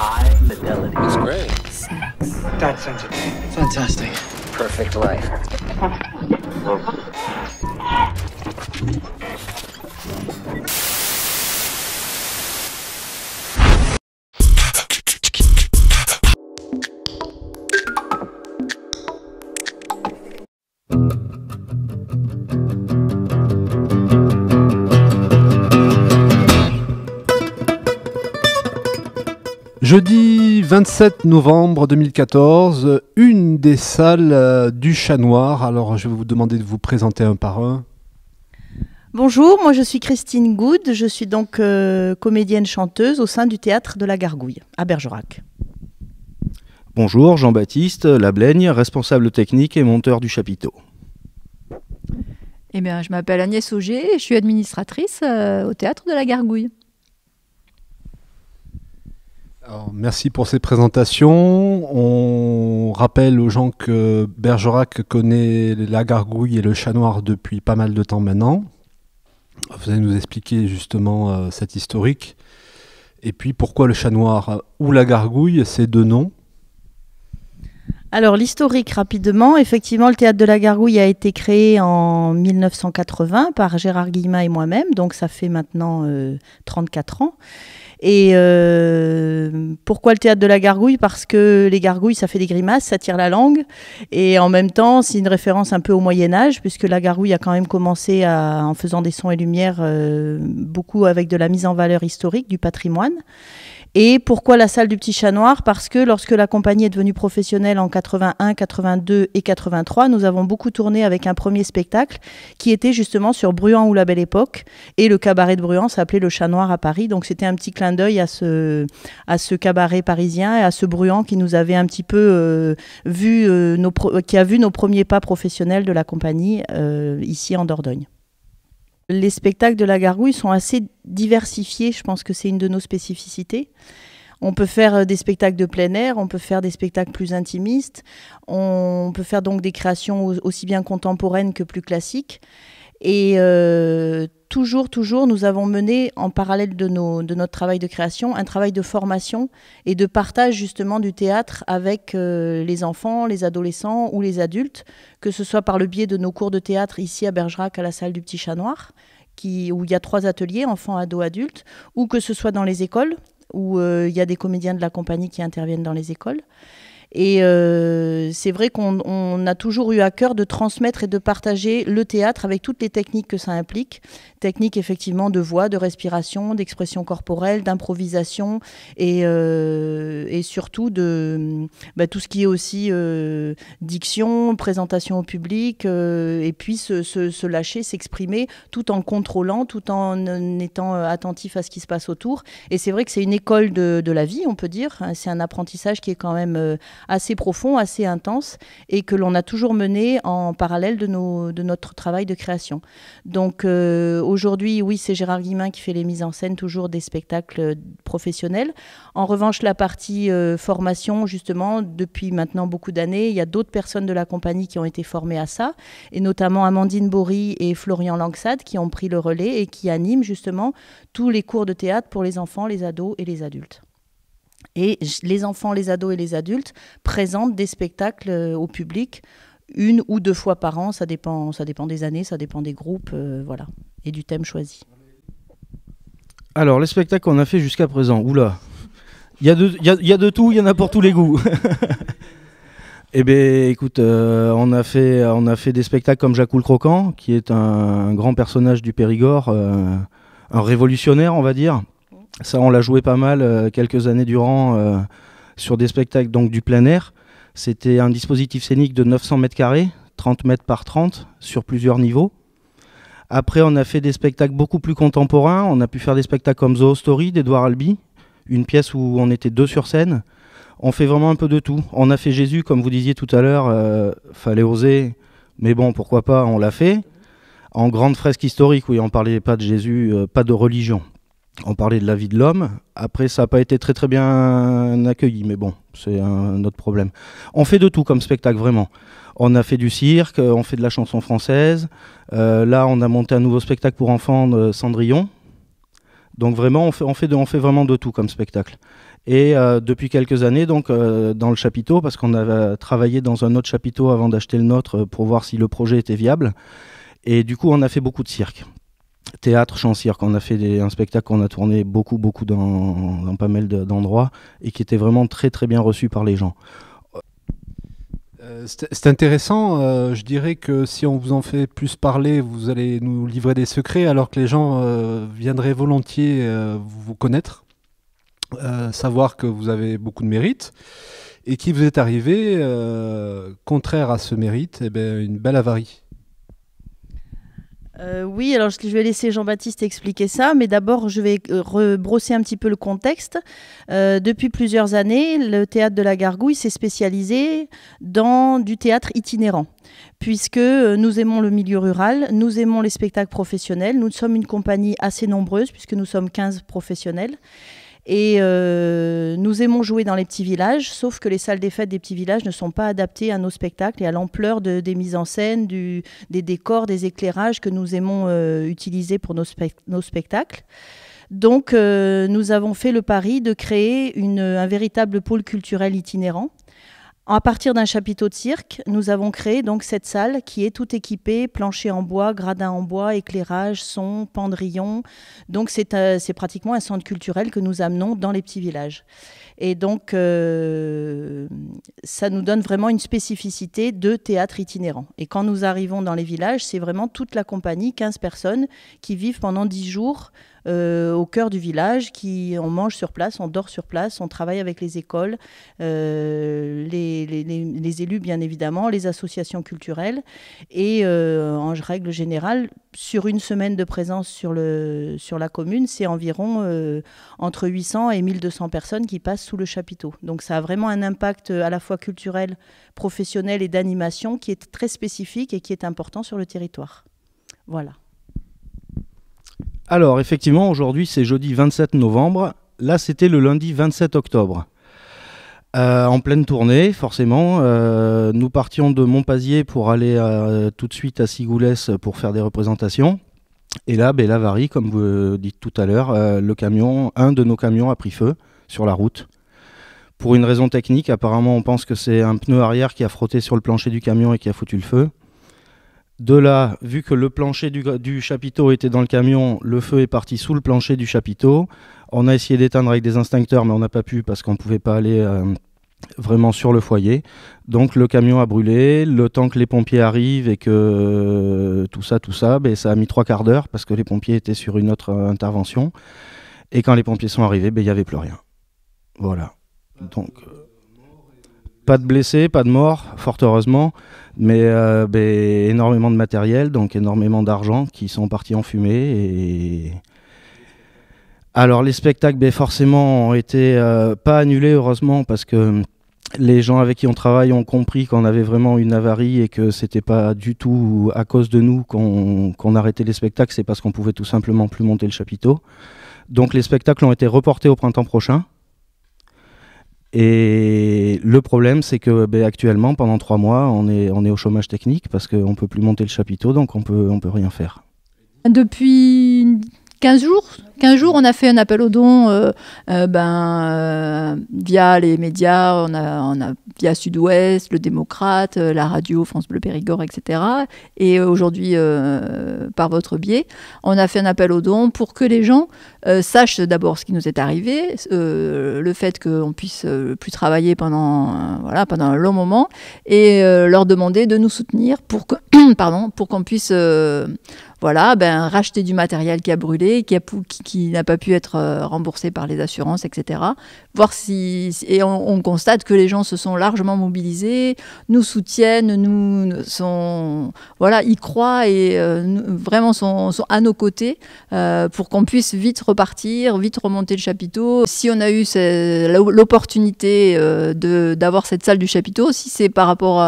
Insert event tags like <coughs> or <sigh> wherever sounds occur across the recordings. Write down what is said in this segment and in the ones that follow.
high fidelity. That's great. Sex. That's sends Fantastic. Perfect life. <laughs> 27 novembre 2014, une des salles euh, du Chat Noir. Alors, je vais vous demander de vous présenter un par un. Bonjour, moi je suis Christine Good, je suis donc euh, comédienne chanteuse au sein du théâtre de la Gargouille à Bergerac. Bonjour, Jean-Baptiste Lablaigne, responsable technique et monteur du chapiteau. Eh bien, je m'appelle Agnès Auger, je suis administratrice euh, au théâtre de la Gargouille merci pour ces présentations. On rappelle aux gens que Bergerac connaît la gargouille et le chat noir depuis pas mal de temps maintenant. Vous allez nous expliquer justement euh, cet historique. Et puis pourquoi le chat noir ou la gargouille, ces deux noms alors l'historique rapidement, effectivement le théâtre de la gargouille a été créé en 1980 par Gérard Guillemin et moi-même, donc ça fait maintenant 34 euh, ans. Et euh, pourquoi le théâtre de la gargouille Parce que les gargouilles, ça fait des grimaces, ça tire la langue. Et en même temps, c'est une référence un peu au Moyen Âge, puisque la gargouille a quand même commencé à, en faisant des sons et lumières, euh, beaucoup avec de la mise en valeur historique du patrimoine. Et pourquoi la salle du Petit Chat Noir Parce que lorsque la compagnie est devenue professionnelle en 81, 82 et 83, nous avons beaucoup tourné avec un premier spectacle qui était justement sur Bruant ou la Belle Époque. Et le cabaret de Bruant s'appelait Le Chat Noir à Paris. Donc c'était un petit clin d'œil à ce, cabaret parisien et à ce Bruant qui nous avait un petit peu euh, vu, euh, qui a vu nos premiers pas professionnels de la compagnie euh, ici en Dordogne les spectacles de la Garouille sont assez diversifiés. Je pense que c'est une de nos spécificités. On peut faire euh, des spectacles de plein air, on peut faire des spectacles plus intimistes, on peut faire donc des créations aussi bien contemporaines que plus classiques. Et euh, toujours, toujours, nous avons mené, en parallèle de, nos, notre travail de création, un travail de formation et de partage justement du théâtre avec euh, les enfants, les adolescents ou les adultes, que ce soit par le biais de nos cours de théâtre ici à Bergerac, à la salle du Petit Chat Noir, qui, où il y a trois ateliers, enfants, ados, adultes, ou que ce soit dans les écoles, où euh, il y a des comédiens de la compagnie qui interviennent dans les écoles. Et euh, c'est vrai qu'on a toujours eu à cœur de transmettre et de partager le théâtre avec toutes les techniques que ça implique. Techniques effectivement de voix, de respiration, d'expression corporelle, d'improvisation et, euh, et, surtout de bah, tout ce qui est aussi euh, diction, présentation au public et puis se, lâcher, s'exprimer tout en contrôlant, tout en étant attentif à ce qui se passe autour. Et c'est vrai que c'est une école de, de, la vie, on peut dire. Hein. C'est un apprentissage qui est quand même assez profond, assez intense, et que l'on a toujours mené en parallèle de, notre travail de création. Donc euh, aujourd'hui, oui, c'est Gérard Guimain qui fait les mises en scène toujours des spectacles professionnels. En revanche, la partie euh, formation, justement, depuis maintenant beaucoup d'années, il y a d'autres personnes de la compagnie qui ont été formées à ça, et notamment Amandine Bory et Florian Langsad qui ont pris le relais et qui animent justement tous les cours de théâtre pour les enfants, les ados et les adultes. Et les enfants, les ados et les adultes présentent des spectacles euh, au public une ou deux fois par an, ça dépend, ça dépend des années, ça dépend des groupes, euh, voilà, et du thème choisi. Alors, les spectacles qu'on a fait jusqu'à présent, oula, il y, a de, y, a, de tout, il y en a pour tous les goûts. <laughs> eh bien, écoute, euh, on, a fait, on a fait des spectacles comme Jacques Croquant, qui est un, grand personnage du Périgord, un révolutionnaire, on va dire, ça, on l'a joué pas mal euh, quelques années durant euh, sur des spectacles donc du plein air. C'était un dispositif scénique de 900 mètres carrés, 30 mètres par 30, sur plusieurs niveaux. Après, on a fait des spectacles beaucoup plus contemporains. On a pu faire des spectacles comme The Story d'Edouard Albi, une pièce où on était deux sur scène. On fait vraiment un peu de tout. On a fait Jésus, comme vous disiez tout à l'heure, euh, fallait oser, mais bon, pourquoi pas, on l'a fait. En grande fresque historique, oui, on parlait pas de Jésus, pas de religion on parlait de la vie de l'homme. Après, ça n'a pas été très très bien accueilli, mais bon, c'est un autre problème. On fait de tout comme spectacle, vraiment. On a fait du cirque, euh, on fait de la chanson française. Euh, là, on a monté un nouveau spectacle pour enfants, de Cendrillon. Donc vraiment, on fait, de, vraiment de tout comme spectacle. Et euh, depuis quelques années, donc dans le chapiteau, parce qu'on avait travaillé dans un autre chapiteau avant d'acheter le nôtre pour voir si le projet était viable. Et du coup, on a fait beaucoup de cirque théâtre, chancière qu'on On a fait un spectacle qu'on a tourné beaucoup, beaucoup dans, pas mal d'endroits et qui était vraiment très, très bien reçu par les gens. Euh, c'est intéressant, euh, je dirais que si on vous en fait plus parler, vous allez nous livrer des secrets alors que les gens euh, viendraient volontiers vous connaître, savoir que vous avez beaucoup de mérite et qui vous est arrivé, contraire à ce mérite, eh bien, une belle avarie. Euh, oui, alors je vais laisser Jean-Baptiste expliquer ça, mais d'abord je vais euh, rebrosser un petit peu le contexte. Euh, depuis plusieurs années, le théâtre de la Gargouille s'est spécialisé dans du théâtre itinérant, puisque nous aimons le milieu rural, nous aimons les spectacles professionnels, nous sommes une compagnie assez nombreuse, puisque nous sommes 15 professionnels. Et euh, nous aimons jouer dans les petits villages, sauf que les salles des fêtes des petits villages ne sont pas adaptées à nos spectacles et à l'ampleur des mises en scène, des décors, des éclairages que nous aimons euh, utiliser pour nos, spectacles. Donc, euh, nous avons fait le pari de créer un véritable pôle culturel itinérant à partir d'un chapiteau de cirque, nous avons créé donc cette salle qui est tout équipée, plancher en bois, gradin en bois, éclairage, son, pendrillon. Donc euh, c'est pratiquement un centre culturel que nous amenons dans les petits villages. Et donc euh, ça nous donne vraiment une spécificité de théâtre itinérant. Et quand nous arrivons dans les villages, c'est vraiment toute la compagnie, 15 personnes, qui vivent pendant 10 jours euh, au cœur du village, qui on mange sur place, on dort sur place, on travaille avec les écoles, euh, les, élus bien évidemment, les associations culturelles, et euh, en règle générale, sur une semaine de présence sur, sur la commune, c'est environ entre 800 et 1200 personnes qui passent sous le chapiteau. Donc ça a vraiment un impact à la fois culturel, professionnel et d'animation qui est très spécifique et qui est important sur le territoire. Voilà. Alors effectivement, aujourd'hui c'est jeudi 27 novembre, là c'était le lundi 27 octobre. Euh, en pleine tournée, forcément. Euh, nous partions de Montpazier pour aller euh, tout de suite à Sigoulès pour faire des représentations. Et là, ben, varie, comme vous dites tout à l'heure, le camion, un de nos camions a pris feu sur la route. Pour une raison technique, apparemment on pense que c'est un pneu arrière qui a frotté sur le plancher du camion et qui a foutu le feu. De là, vu que le plancher du, chapiteau était dans le camion, le feu est parti sous le plancher du chapiteau. On a essayé d'éteindre avec des instincteurs, mais on n'a pas pu parce qu'on ne pouvait pas aller euh, vraiment sur le foyer. Donc le camion a brûlé. Le temps que les pompiers arrivent et que euh, tout ça, tout ça, ben, ça a mis trois quarts d'heure parce que les pompiers étaient sur une autre euh, intervention. Et quand les pompiers sont arrivés, ben, il n'y avait plus rien. Voilà. Donc. Pas de blessés, pas de morts, fort heureusement, mais, euh, ben, énormément de matériel, donc énormément d'argent qui sont partis en fumée. Alors les spectacles, forcément, forcément, ont été euh, pas annulés, heureusement, parce que les gens avec qui on travaille ont compris qu'on avait vraiment une avarie et que c'était pas du tout à cause de nous qu'on arrêtait les spectacles, c'est parce qu'on pouvait tout simplement plus monter le chapiteau. Donc les spectacles ont été reportés au printemps prochain. Et le problème, c'est que ben, actuellement, pendant trois mois, on est, on est au chômage technique parce qu'on ne peut plus monter le chapiteau, donc on peut, on peut rien faire. Depuis 15 jours, 15 jours, on a fait un appel aux dons euh, euh, ben, euh, via les médias, on a, on a via Sud-Ouest, Le Démocrate, euh, la radio France Bleu Périgord, etc. Et euh, aujourd'hui, euh, par votre biais, on a fait un appel aux dons pour que les gens sachent d'abord ce qui nous est arrivé, le fait qu'on puisse plus travailler pendant, voilà, pendant un long moment, et leur demander de nous soutenir pour que, <coughs> pardon, pour qu'on puisse voilà, ben, racheter du matériel qui a brûlé, qui, qui, n'a pas pu être remboursé par les assurances, etc. Voir si, et on constate que les gens se sont là largement mobilisés, nous soutiennent, nous sont, voilà, ils croient et euh, vraiment sont, à nos côtés euh, pour qu'on puisse vite repartir, vite remonter le chapiteau. Si on a eu l'opportunité euh, d'avoir cette salle du chapiteau, si c'est par rapport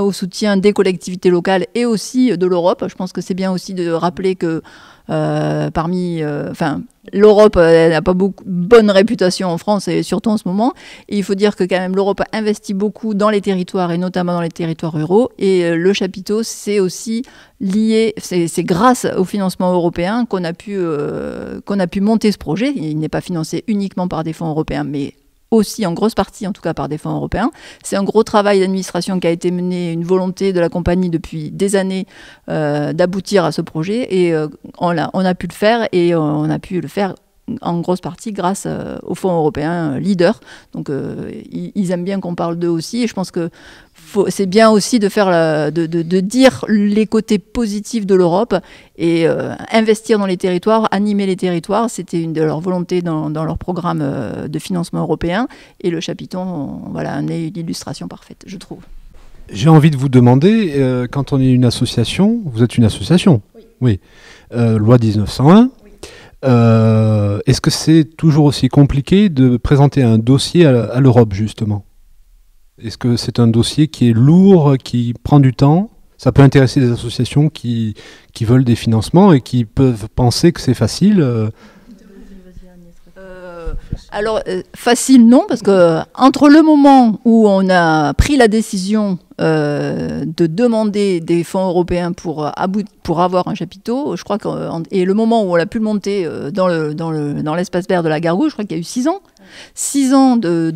au soutien des collectivités locales et aussi de l'Europe, je pense que c'est bien aussi de rappeler que euh, parmi, enfin l'Europe euh, n'a pas beaucoup bonne réputation en France et surtout en ce moment. il faut dire que quand même l'Europe investit beaucoup dans les territoires et notamment dans les territoires ruraux. Et euh, le chapiteau, c'est aussi lié, c'est grâce au financement européen qu'on a, pu, euh, qu'on a pu monter ce projet. Il n'est pas financé uniquement par des fonds européens, mais aussi en grosse partie, en tout cas par des fonds européens. C'est un gros travail d'administration qui a été mené, une volonté de la compagnie depuis des années euh, d'aboutir à ce projet et euh, on, a, pu le faire et euh, on a pu le faire en grosse partie grâce aux fonds européens leader. Donc ils, ils, aiment bien qu'on parle d'eux aussi et je pense que c'est bien aussi de, faire euh, de, dire les côtés positifs de l'Europe et euh, investir dans les territoires, animer les territoires. C'était une de leurs volontés dans, leur programme euh, de financement européen. Et le chapiton, voilà, en est une illustration parfaite, je trouve. J'ai envie de vous demander, quand on est une association, vous êtes une association Oui. loi 1901. Est-ce que c'est toujours aussi compliqué de présenter un dossier à l'Europe, justement est-ce que c'est un dossier qui est lourd, qui prend du temps Ça peut intéresser des associations qui, veulent des financements et qui peuvent penser que c'est facile. Euh, euh, alors, euh, facile, non, parce que entre le moment où on a pris la décision de demander des fonds européens pour, avoir un chapiteau, je crois et le moment où on a pu monter dans l'espace vert de la Gargouille, je crois qu'il y a eu six ans. Six ans de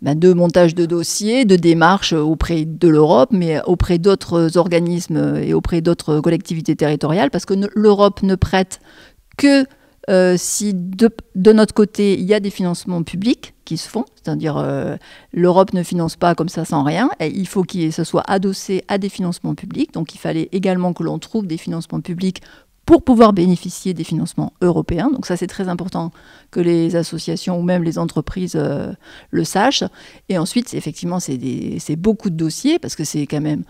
ben, de montage de dossiers, de démarches auprès de l'Europe, mais auprès d'autres organismes et auprès d'autres collectivités territoriales, parce que l'Europe ne prête que euh, si de, notre côté, il y a des financements publics qui se font, c'est-à-dire euh, l'Europe ne finance pas comme ça sans rien, et il faut que ce soit adossé à des financements publics, donc il fallait également que l'on trouve des financements publics pour pouvoir bénéficier des financements européens. Donc ça, c'est très important que les associations ou même les entreprises euh, le sachent. Et ensuite, effectivement, c'est beaucoup de dossiers parce que c'est quand même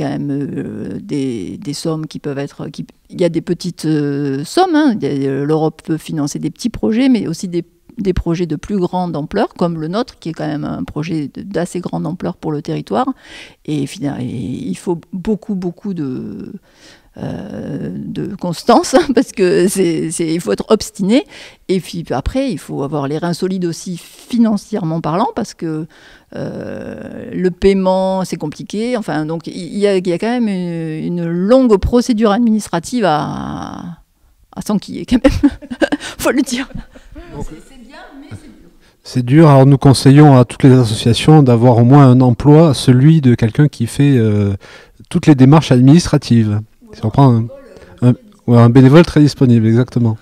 euh, des, sommes qui peuvent être. il y a des petites euh, sommes. Hein. L'Europe peut financer des petits projets, mais aussi des, projets de plus grande ampleur, comme le nôtre, qui est quand même un projet d'assez grande ampleur pour le territoire. et, il faut beaucoup, beaucoup de de constance, hein, parce que c'est, il faut être obstiné. Et puis après, il faut avoir les reins solides aussi financièrement parlant, parce que euh, le paiement, c'est compliqué. Enfin, donc il y a, quand même une, longue procédure administrative à, à s'enquiller, quand même. <laughs> faut le dire. C'est dur. C'est dur. Alors nous conseillons à toutes les associations d'avoir au moins un emploi, celui de quelqu'un qui fait euh, toutes les démarches administratives. Si on prend un, bénévole très disponible, exactement.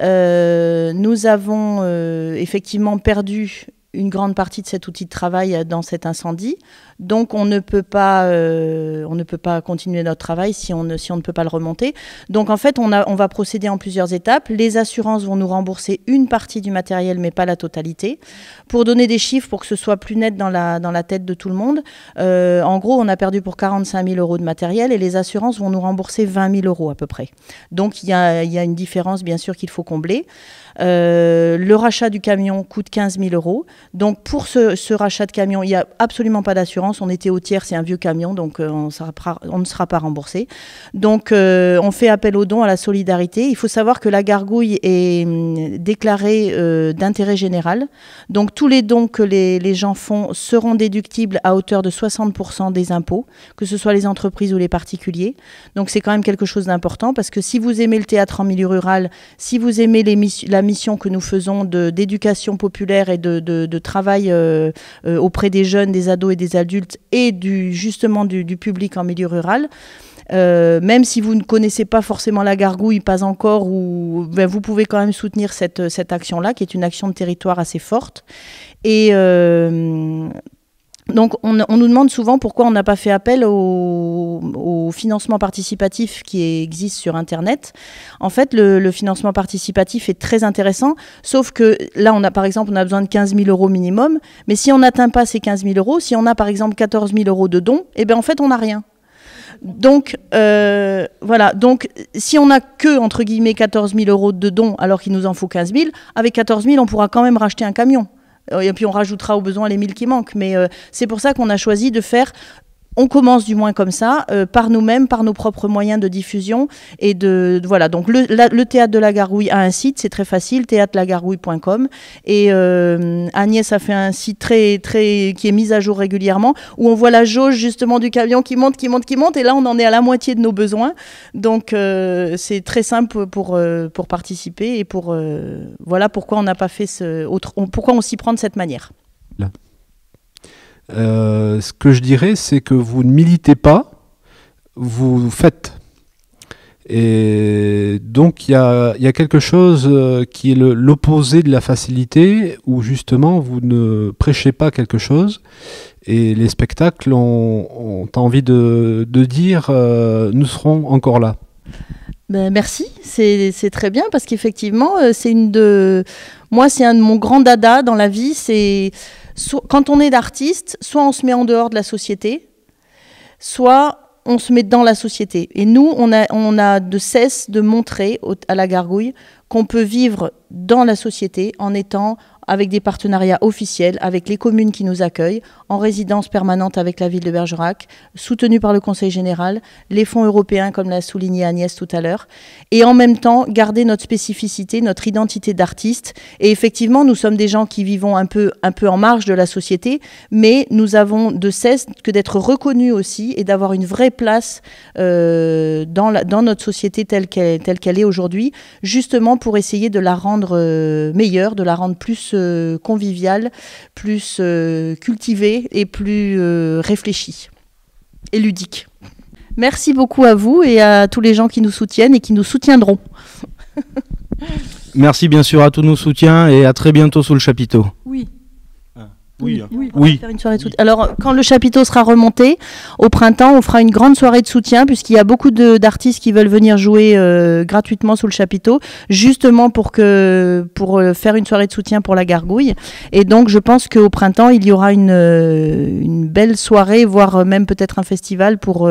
Euh, nous avons euh, effectivement perdu une grande partie de cet outil de travail euh, dans cet incendie. Donc on ne peut pas, euh, on ne peut pas continuer notre travail si on, ne, si on ne peut pas le remonter. Donc en fait, on, a, on va procéder en plusieurs étapes. Les assurances vont nous rembourser une partie du matériel, mais pas la totalité. Pour donner des chiffres, pour que ce soit plus net dans la, dans la tête de tout le monde, euh, en gros, on a perdu pour 45 000 euros de matériel et les assurances vont nous rembourser 20 000 euros à peu près. Donc il y a, y a, une différence, bien sûr, qu'il faut combler. le rachat du camion coûte 15 000 euros. Donc pour ce, rachat de camion, il n'y a absolument pas d'assurance. On était au tiers, c'est un vieux camion, donc euh, on, ne sera pas remboursé. Donc euh, on fait appel aux dons, à la solidarité. Il faut savoir que la gargouille est hum, déclarée euh, d'intérêt général. Donc tous les dons que les, gens font seront déductibles à hauteur de 60% des impôts, que ce soit les entreprises ou les particuliers. Donc c'est quand même quelque chose d'important parce que si vous aimez le théâtre en milieu rural, si vous aimez la mission que nous faisons d'éducation populaire et de de travail euh, euh, auprès des jeunes, des ados et des adultes et du, justement du, public en milieu rural. Euh, même si vous ne connaissez pas forcément la gargouille, pas encore, ou, ben, vous pouvez quand même soutenir cette, cette action-là, qui est une action de territoire assez forte. Et donc, on, on, nous demande souvent pourquoi on n'a pas fait appel aux, financement participatif qui existe sur Internet. En fait, le, financement participatif est très intéressant, sauf que là, on a par exemple, on a besoin de 15 000 euros minimum, mais si on n'atteint pas ces 15 000 euros, si on a par exemple 14 000 euros de dons, eh bien en fait, on n'a rien. Donc euh, voilà, donc si on n'a que entre guillemets 14 000 euros de dons alors qu'il nous en faut 15 000, avec 14 000 on pourra quand même racheter un camion. Euh, et puis on rajoutera au besoin les 1000 qui manquent. Mais euh, c'est pour ça qu'on a choisi de faire on commence du moins comme ça, euh, par nous-mêmes, par nos propres moyens de diffusion. Et de, voilà, donc le, théâtre de la Garouille a un site, c'est très facile, théâtrelagarouille.com. Et euh, Agnès a fait un site très, très, qui est mis à jour régulièrement, où on voit la jauge justement du camion qui monte, qui monte, qui monte. Et là, on en est à la moitié de nos besoins. Donc euh, c'est très simple pour, pour participer et pour, voilà pourquoi on n'a pas fait ce autre, pourquoi on s'y prend de cette manière. Euh, ce que je dirais, c'est que vous ne militez pas, vous faites. Et donc il y a, quelque chose euh, qui est l'opposé de la facilité, où justement vous ne prêchez pas quelque chose, et les spectacles ont, envie de, dire euh, nous serons encore là. Ben, merci, c'est très bien parce qu'effectivement, c'est une de. Moi, c'est un de mon grand dada dans la vie, c'est quand on est artiste, soit on se met en dehors de la société, soit on se met dans la société. Et nous, on a, de cesse de montrer à la gargouille qu'on peut vivre dans la société en étant avec des partenariats officiels avec les communes qui nous accueillent, en résidence permanente avec la ville de Bergerac, soutenue par le Conseil général, les fonds européens comme l'a souligné Agnès tout à l'heure, et en même temps garder notre spécificité, notre identité d'artiste. Et effectivement, nous sommes des gens qui vivons un peu, un peu en marge de la société, mais nous avons de cesse que d'être reconnus aussi et d'avoir une vraie place euh, dans, la, dans notre société telle qu'elle, telle qu'elle est aujourd'hui, justement pour essayer de la rendre rendre euh, meilleure, de la rendre plus euh, conviviale, plus euh, cultivée et plus réfléchie et ludique. Merci beaucoup à vous et à tous les gens qui nous soutiennent et qui nous soutiendront. Merci bien sûr à tous nos soutiens et à très bientôt sous le chapiteau. Oui. Oui, oui. faire une soirée Alors, quand le chapiteau sera remonté, au printemps, on fera une grande soirée de soutien, puisqu'il y a beaucoup d'artistes qui veulent venir jouer euh, gratuitement sous le chapiteau, justement pour, que, pour euh, faire une soirée de soutien pour la gargouille. Et donc, je pense qu'au printemps, il y aura une, euh, une belle soirée, voire même peut-être un festival pour,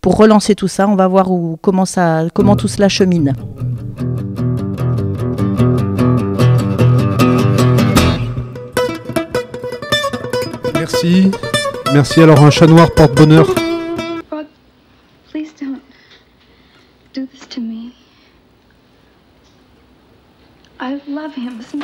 pour relancer tout ça. On va voir où, comment, ça, comment tout cela chemine. Merci. Merci. Alors, un chat noir porte bonheur. please don't do this to me. I love him.